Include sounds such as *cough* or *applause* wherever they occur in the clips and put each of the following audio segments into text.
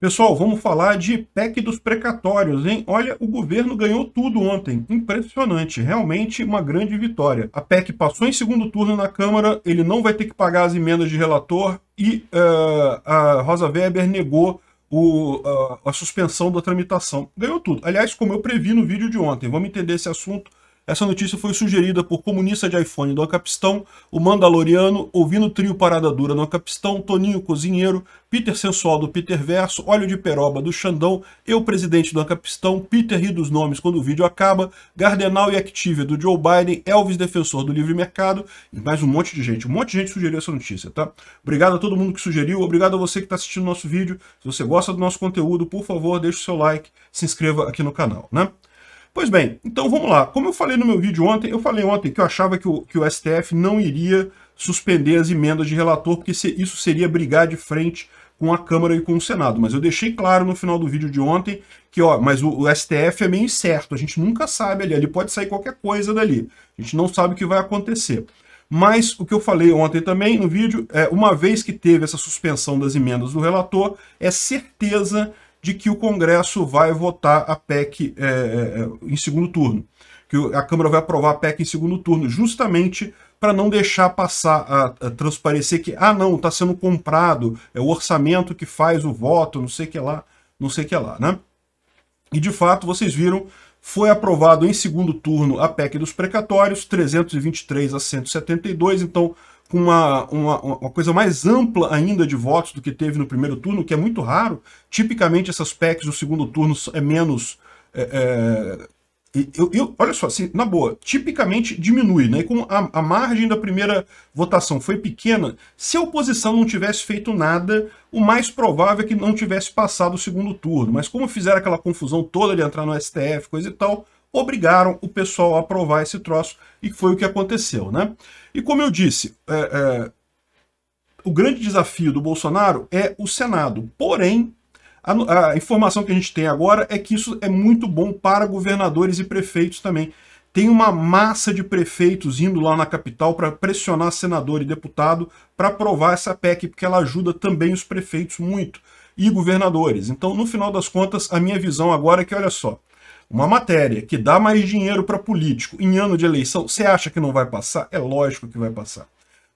Pessoal, vamos falar de PEC dos precatórios, hein? Olha, o governo ganhou tudo ontem. Impressionante, realmente uma grande vitória. A PEC passou em segundo turno na Câmara, ele não vai ter que pagar as emendas de relator e uh, a Rosa Weber negou o, uh, a suspensão da tramitação. Ganhou tudo. Aliás, como eu previ no vídeo de ontem, vamos entender esse assunto essa notícia foi sugerida por comunista de iPhone do Acapistão, o Mandaloriano, ouvindo o trio Parada Dura no Acapistão, Toninho Cozinheiro, Peter Sensual do Peter Verso, Óleo de Peroba do Xandão, Eu Presidente do Acapistão, Peter ri dos nomes quando o vídeo acaba, Gardenal e Active do Joe Biden, Elvis Defensor do Livre Mercado e mais um monte de gente. Um monte de gente sugeriu essa notícia, tá? Obrigado a todo mundo que sugeriu, obrigado a você que está assistindo nosso vídeo. Se você gosta do nosso conteúdo, por favor, deixe o seu like, se inscreva aqui no canal, né? Pois bem, então vamos lá. Como eu falei no meu vídeo ontem, eu falei ontem que eu achava que o, que o STF não iria suspender as emendas de relator, porque se, isso seria brigar de frente com a Câmara e com o Senado. Mas eu deixei claro no final do vídeo de ontem que, ó, mas o, o, STF é meio incerto, a gente nunca sabe ali, ali pode sair qualquer coisa dali. A gente não sabe o que vai acontecer. Mas o que eu falei ontem também no vídeo é, uma vez que teve essa suspensão das emendas do relator, é certeza de que o Congresso vai votar a PEC é, é, é, em segundo turno, que a Câmara vai aprovar a PEC em segundo turno, justamente para não deixar passar a, a, transparecer que, ah, não, está sendo comprado, é o orçamento que faz o voto, não sei que lá, não sei que lá, né? E de fato, vocês viram, foi aprovado em segundo turno a PEC dos precatórios, 323 a 172, então com uma, uma, uma, coisa mais ampla ainda de votos do que teve no primeiro turno, que é muito raro. Tipicamente, essas PECs do segundo turno é menos. É, é, eu, eu, olha só, assim, na boa, tipicamente diminui, né? E como a, a margem da primeira votação foi pequena, se a oposição não tivesse feito nada, o mais provável é que não tivesse passado o segundo turno. Mas como fizeram aquela confusão toda de entrar no STF, coisa e tal, obrigaram o pessoal a aprovar esse troço, e foi o que aconteceu, né? E como eu disse, é, é, o grande desafio do Bolsonaro é o Senado. Porém, a, a informação que a gente tem agora é que isso é muito bom para governadores e prefeitos também. Tem uma massa de prefeitos indo lá na capital para pressionar senador e deputado para aprovar essa PEC, porque ela ajuda também os prefeitos muito e governadores. Então, no final das contas, a minha visão agora é que, olha só, uma matéria que dá mais dinheiro para político em ano de eleição, você acha que não vai passar? É lógico que vai passar.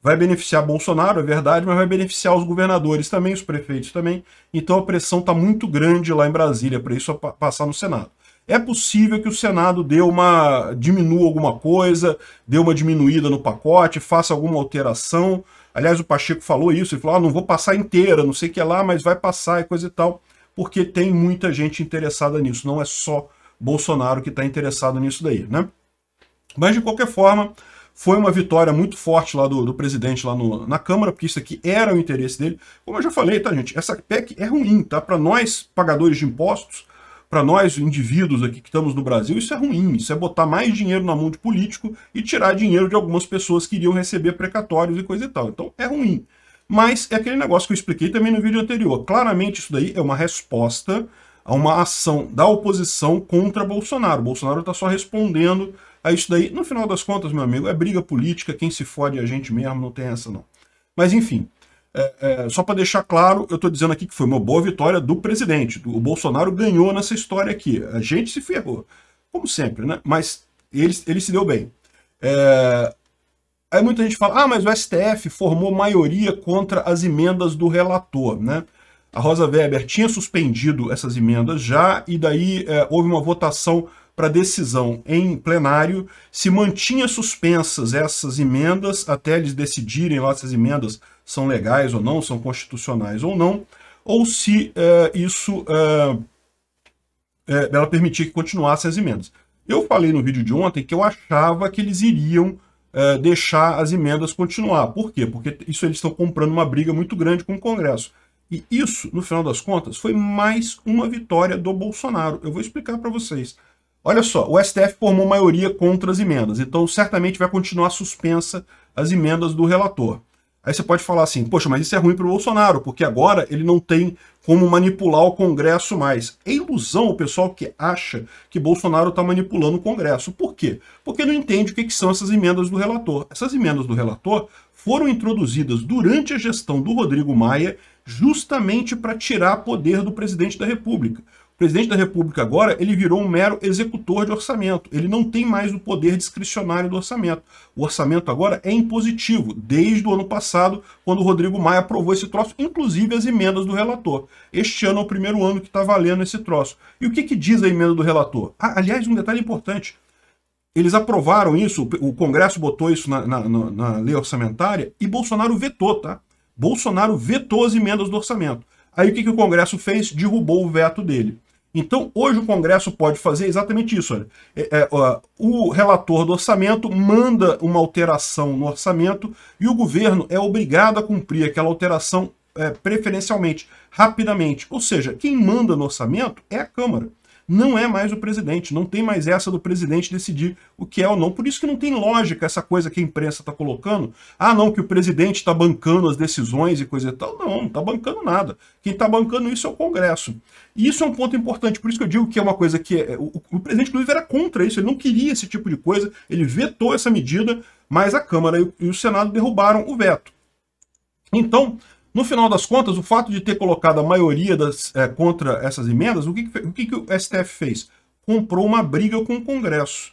Vai beneficiar Bolsonaro, é verdade, mas vai beneficiar os governadores também, os prefeitos também. Então a pressão está muito grande lá em Brasília para isso passar no Senado. É possível que o Senado dê uma diminua alguma coisa, dê uma diminuída no pacote, faça alguma alteração. Aliás, o Pacheco falou isso, ele falou: ah, não vou passar inteira, não sei o que lá, mas vai passar e coisa e tal, porque tem muita gente interessada nisso, não é só Bolsonaro que está interessado nisso daí, né? Mas, de qualquer forma, foi uma vitória muito forte lá do, do presidente lá no, na Câmara, porque isso aqui era o interesse dele. Como eu já falei, tá, gente? Essa PEC é ruim, tá? Para nós, pagadores de impostos, para nós, indivíduos aqui que estamos no Brasil, isso é ruim. Isso é botar mais dinheiro na mão de político e tirar dinheiro de algumas pessoas que iriam receber precatórios e coisa e tal. Então, é ruim. Mas é aquele negócio que eu expliquei também no vídeo anterior. Claramente, isso daí é uma resposta a uma ação da oposição contra Bolsonaro. Bolsonaro está só respondendo a isso daí. No final das contas, meu amigo, é briga política, quem se fode é a gente mesmo, não tem essa não. Mas enfim, é, é, só para deixar claro, eu estou dizendo aqui que foi uma boa vitória do presidente. O Bolsonaro ganhou nessa história aqui. A gente se ferrou, como sempre, né? Mas ele, ele se deu bem. É... Aí muita gente fala, ah, mas o STF formou maioria contra as emendas do relator, né? a Rosa Weber tinha suspendido essas emendas já, e daí é, houve uma votação para decisão em plenário, se mantinha suspensas essas emendas até eles decidirem lá se as emendas são legais ou não, são constitucionais ou não, ou se é, isso é, é ela permitia que continuassem as emendas. Eu falei no vídeo de ontem que eu achava que eles iriam é, deixar as emendas continuar. Por quê? Porque isso eles estão comprando uma briga muito grande com o Congresso. E isso, no final das contas, foi mais uma vitória do Bolsonaro. Eu vou explicar para vocês. Olha só, o STF formou maioria contra as emendas, então certamente vai continuar suspensa as emendas do relator. Aí você pode falar assim, poxa, mas isso é ruim para o Bolsonaro, porque agora ele não tem como manipular o Congresso mais. É ilusão o pessoal que acha que Bolsonaro está manipulando o Congresso. Por quê? Porque não entende o que, que são essas emendas do relator. Essas emendas do relator foram introduzidas durante a gestão do Rodrigo Maia justamente para tirar poder do presidente da República. O presidente da República agora, ele virou um mero executor de orçamento. Ele não tem mais o poder discricionário do orçamento. O orçamento agora é impositivo, desde o ano passado, quando o Rodrigo Maia aprovou esse troço, inclusive as emendas do relator. Este ano é o primeiro ano que está valendo esse troço. E o que, que diz a emenda do relator? Ah, aliás, um detalhe importante. Eles aprovaram isso, o Congresso botou isso na, na, na, na lei orçamentária e Bolsonaro vetou, tá? Bolsonaro vetou as emendas do orçamento. Aí o que, que o Congresso fez? Derrubou o veto dele. Então, hoje o Congresso pode fazer exatamente isso. Olha. É, é, ó, o relator do orçamento manda uma alteração no orçamento e o governo é obrigado a cumprir aquela alteração é, preferencialmente, rapidamente. Ou seja, quem manda no orçamento é a Câmara não é mais o presidente, não tem mais essa do presidente decidir o que é ou não. Por isso que não tem lógica essa coisa que a imprensa está colocando. Ah, não, que o presidente está bancando as decisões e coisa e tal. Não, não está bancando nada. Quem está bancando isso é o Congresso. E isso é um ponto importante, por isso que eu digo que é uma coisa que... É... o, o presidente, inclusive, era contra isso, ele não queria esse tipo de coisa, ele vetou essa medida, mas a Câmara e o Senado derrubaram o veto. Então, no final das contas, o fato de ter colocado a maioria das, é, contra essas emendas, o, que, que, o que, que o STF fez? Comprou uma briga com o Congresso.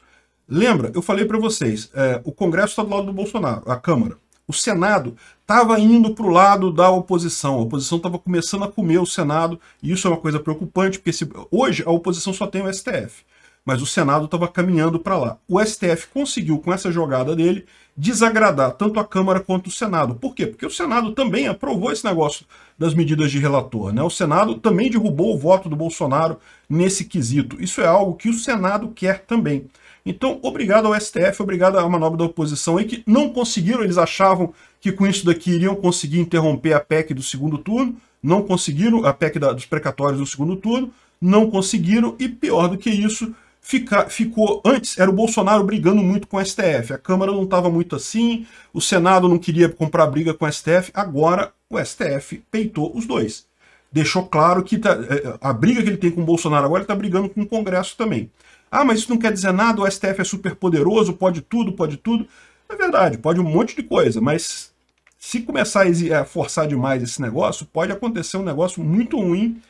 Lembra, eu falei para vocês, é, o Congresso está do lado do Bolsonaro, a Câmara. O Senado estava indo para o lado da oposição. A oposição estava começando a comer o Senado, e isso é uma coisa preocupante, porque se, hoje a oposição só tem o STF mas o Senado estava caminhando para lá. O STF conseguiu, com essa jogada dele, desagradar tanto a Câmara quanto o Senado. Por quê? Porque o Senado também aprovou esse negócio das medidas de relator. Né? O Senado também derrubou o voto do Bolsonaro nesse quesito. Isso é algo que o Senado quer também. Então, obrigado ao STF, obrigado à manobra da oposição aí, que não conseguiram, eles achavam que com isso daqui iriam conseguir interromper a PEC do segundo turno, não conseguiram, a PEC da, dos precatórios do segundo turno, não conseguiram, e pior do que isso, fica, ficou. Antes era o Bolsonaro brigando muito com o STF. A Câmara não estava muito assim, o Senado não queria comprar briga com o STF. Agora o STF peitou os dois. Deixou claro que tá, é, é, a briga que ele tem com o Bolsonaro agora, ele está brigando com o Congresso também. Ah, mas isso não quer dizer nada, o STF é super poderoso, pode tudo, pode tudo. É verdade, pode um monte de coisa, mas se começar a forçar demais esse negócio, pode acontecer um negócio muito ruim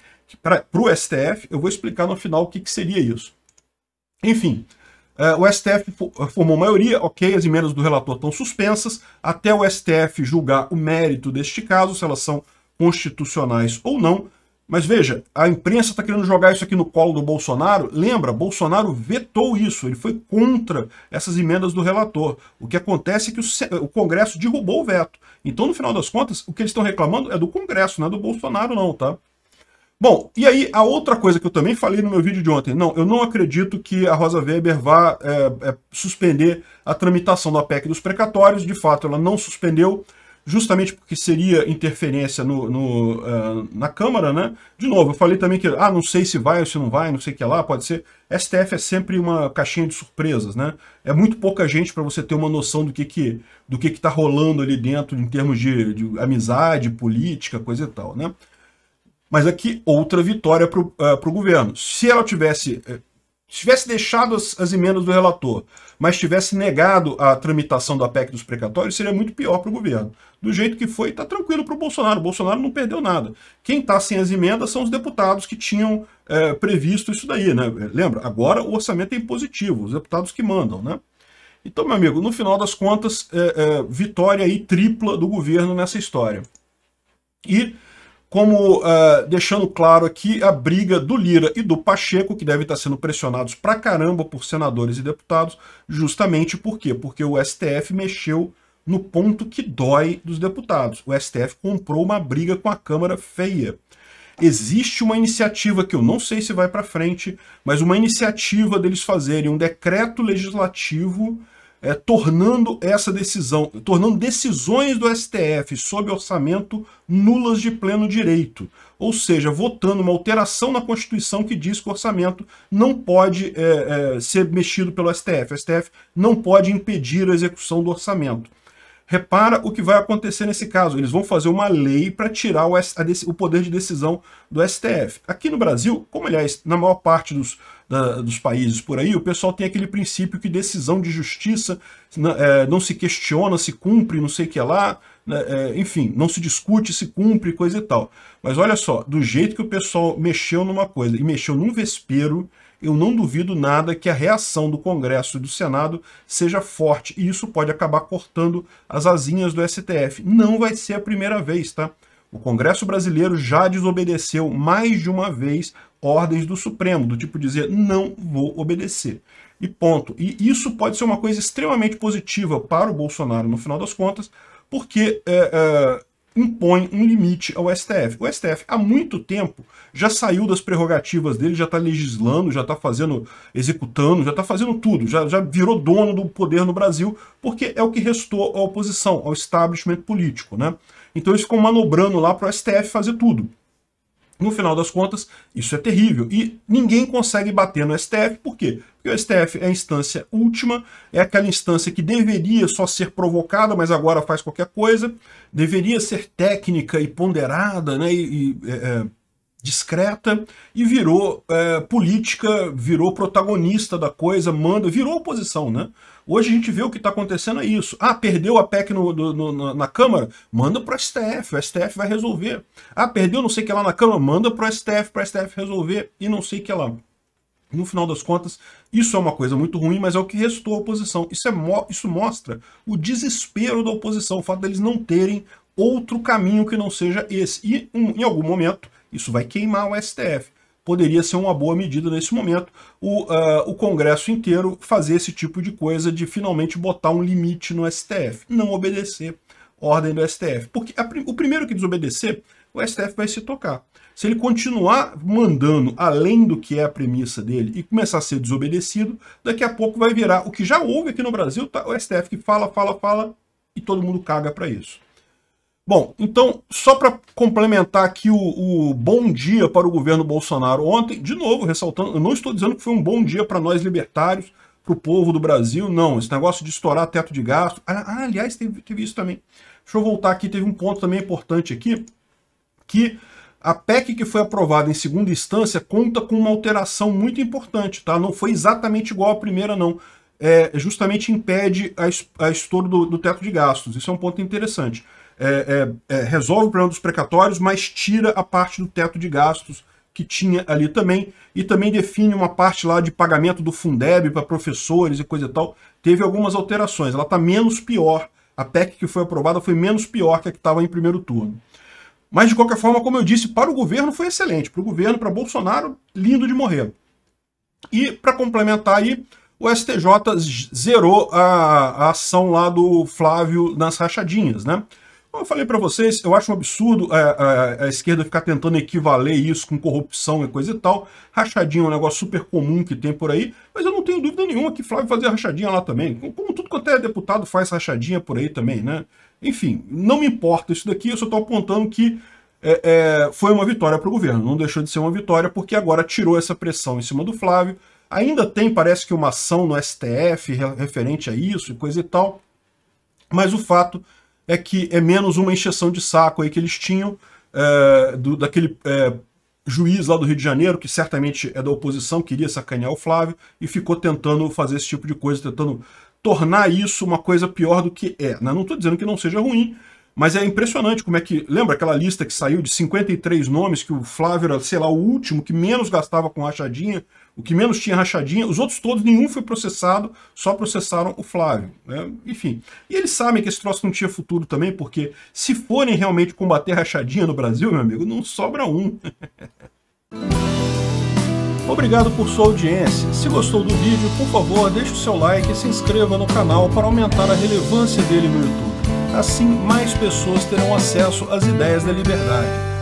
para o STF. Eu vou explicar no final o que, que seria isso. Enfim, é, o STF formou maioria, ok, as emendas do relator estão suspensas, até o STF julgar o mérito deste caso, se elas são constitucionais ou não. Mas veja, a imprensa está querendo jogar isso aqui no colo do Bolsonaro. Lembra, Bolsonaro vetou isso, ele foi contra essas emendas do relator. O que acontece é que o, Congresso derrubou o veto. Então, no final das contas, o que eles estão reclamando é do Congresso, não é do Bolsonaro não, tá? Bom, e aí a outra coisa que eu também falei no meu vídeo de ontem, não, eu não acredito que a Rosa Weber vá é, é, suspender a tramitação da PEC dos precatórios, de fato ela não suspendeu, justamente porque seria interferência no, no uh, na Câmara, né? De novo, eu falei também que, ah, não sei se vai ou se não vai, não sei o que lá, pode ser. STF é sempre uma caixinha de surpresas, né? É muito pouca gente para você ter uma noção do que que, do que que tá rolando ali dentro em termos de, de amizade, política, coisa e tal, né? Mas aqui, outra vitória para o uh, ah, governo. Se ela tivesse eh, tivesse deixado as, as, emendas do relator, mas tivesse negado a tramitação da PEC dos precatórios, seria muito pior para o governo. Do jeito que foi, está tranquilo para o Bolsonaro. O Bolsonaro não perdeu nada. Quem está sem as emendas são os deputados que tinham eh, previsto isso daí. Né? Lembra? Agora o orçamento é impositivo, os deputados que mandam. Né? Então, meu amigo, no final das contas, eh, vitória aí tripla do governo nessa história. E como uh, deixando claro aqui a briga do Lira e do Pacheco, que devem estar sendo pressionados pra caramba por senadores e deputados, justamente por quê? Porque o STF mexeu no ponto que dói dos deputados. O STF comprou uma briga com a Câmara feia. Existe uma iniciativa que eu não sei se vai para frente, mas uma iniciativa deles fazerem um decreto legislativo é, tornando essa decisão, tornando decisões do STF sobre orçamento nulas de pleno direito, ou seja, votando uma alteração na Constituição que diz que o orçamento não pode é, é, ser mexido pelo STF. O STF não pode impedir a execução do orçamento. Repara o que vai acontecer nesse caso. Eles vão fazer uma lei para tirar o, o, poder de decisão do STF. Aqui no Brasil, como aliás, é na maior parte dos, da, dos países por aí, o pessoal tem aquele princípio que decisão de justiça não, é, não se questiona, se cumpre, não sei o que lá. Né, é, enfim, não se discute, se cumpre, coisa e tal. Mas olha só, do jeito que o pessoal mexeu numa coisa e mexeu num vespeiro eu não duvido nada que a reação do Congresso e do Senado seja forte, e isso pode acabar cortando as asinhas do STF. Não vai ser a primeira vez, tá? O Congresso brasileiro já desobedeceu mais de uma vez ordens do Supremo, do tipo dizer, não vou obedecer. E ponto. E isso pode ser uma coisa extremamente positiva para o Bolsonaro, no final das contas, porque é, impõe um limite ao STF. O STF há muito tempo já saiu das prerrogativas dele, já está legislando, já está fazendo, executando, já está fazendo tudo, já, já virou dono do poder no Brasil, porque é o que restou à oposição, ao establishment político. Né? Então eles ficam manobrando lá para o STF fazer tudo. No final das contas, isso é terrível. E ninguém consegue bater no STF, por quê? Porque o STF é a instância última, é aquela instância que deveria só ser provocada, mas agora faz qualquer coisa, deveria ser técnica e ponderada, né? E, e é, é discreta e virou é, política, virou protagonista da coisa, manda, virou oposição, né? Hoje a gente vê o que está acontecendo é isso. Ah, perdeu a PEC no, no, no, na Câmara? Manda para o STF, o STF vai resolver. Ah, perdeu não sei o que lá na Câmara? Manda para o STF, para o STF resolver e não sei o que lá. No final das contas, isso é uma coisa muito ruim, mas é o que restou a oposição. Isso, é mo isso mostra o desespero da oposição, o fato deles não terem outro caminho que não seja esse. E um, em algum momento isso vai queimar o STF. Poderia ser uma boa medida nesse momento o, uh, o Congresso inteiro fazer esse tipo de coisa de finalmente botar um limite no STF, não obedecer ordem do STF. Porque a, o primeiro que desobedecer, o STF vai se tocar. Se ele continuar mandando além do que é a premissa dele e começar a ser desobedecido, daqui a pouco vai virar o que já houve aqui no Brasil, tá? o STF que fala, fala, fala e todo mundo caga para isso. Bom, então, só para complementar aqui o, o, bom dia para o governo Bolsonaro ontem, de novo, ressaltando, eu não estou dizendo que foi um bom dia para nós libertários, para o povo do Brasil, não. Esse negócio de estourar teto de gasto. Ah, ah, aliás, teve, teve isso também. Deixa eu voltar aqui, teve um ponto também importante aqui, que a PEC que foi aprovada em segunda instância conta com uma alteração muito importante, tá? Não foi exatamente igual à primeira, não. É, justamente impede a, a estouro do, do teto de gastos. Isso é um ponto interessante é, é, é, resolve o problema dos precatórios, mas tira a parte do teto de gastos que tinha ali também, e também define uma parte lá de pagamento do Fundeb para professores e coisa e tal. Teve algumas alterações, ela está menos pior. A PEC que foi aprovada foi menos pior que a que estava em primeiro turno. Mas, de qualquer forma, como eu disse, para o governo foi excelente. Para o governo, para Bolsonaro, lindo de morrer. E, para complementar aí, o STJ zerou a, a ação lá do Flávio nas rachadinhas, né? Como eu falei para vocês, eu acho um absurdo a, é, a, é, a, esquerda ficar tentando equivaler isso com corrupção e coisa e tal. Rachadinha é um negócio super comum que tem por aí, mas eu não tenho dúvida nenhuma que Flávio fazia rachadinha lá também. Como tudo quanto é deputado faz rachadinha por aí também, né? Enfim, não me importa isso daqui, eu só estou apontando que é, é, foi uma vitória para o governo. Não deixou de ser uma vitória porque agora tirou essa pressão em cima do Flávio. Ainda tem, parece que, uma ação no STF referente a isso e coisa e tal. Mas o fato é que é menos uma encheção de saco aí que eles tinham é, do, daquele é, juiz lá do Rio de Janeiro, que certamente é da oposição, queria sacanear o Flávio, e ficou tentando fazer esse tipo de coisa, tentando tornar isso uma coisa pior do que é. Né? Não estou dizendo que não seja ruim, mas é impressionante como é que... Lembra aquela lista que saiu de 53 nomes, que o Flávio era, sei lá, o último que menos gastava com rachadinha, o que menos tinha rachadinha, os outros todos, nenhum foi processado, só processaram o Flávio. Né? Enfim. E eles sabem que esse troço não tinha futuro também, porque se forem realmente combater rachadinha no Brasil, meu amigo, não sobra um. *laughs* Obrigado por sua audiência. Se gostou do vídeo, por favor, deixe o seu like e se inscreva no canal para aumentar a relevância dele no YouTube. Assim, mais pessoas terão acesso às ideias da liberdade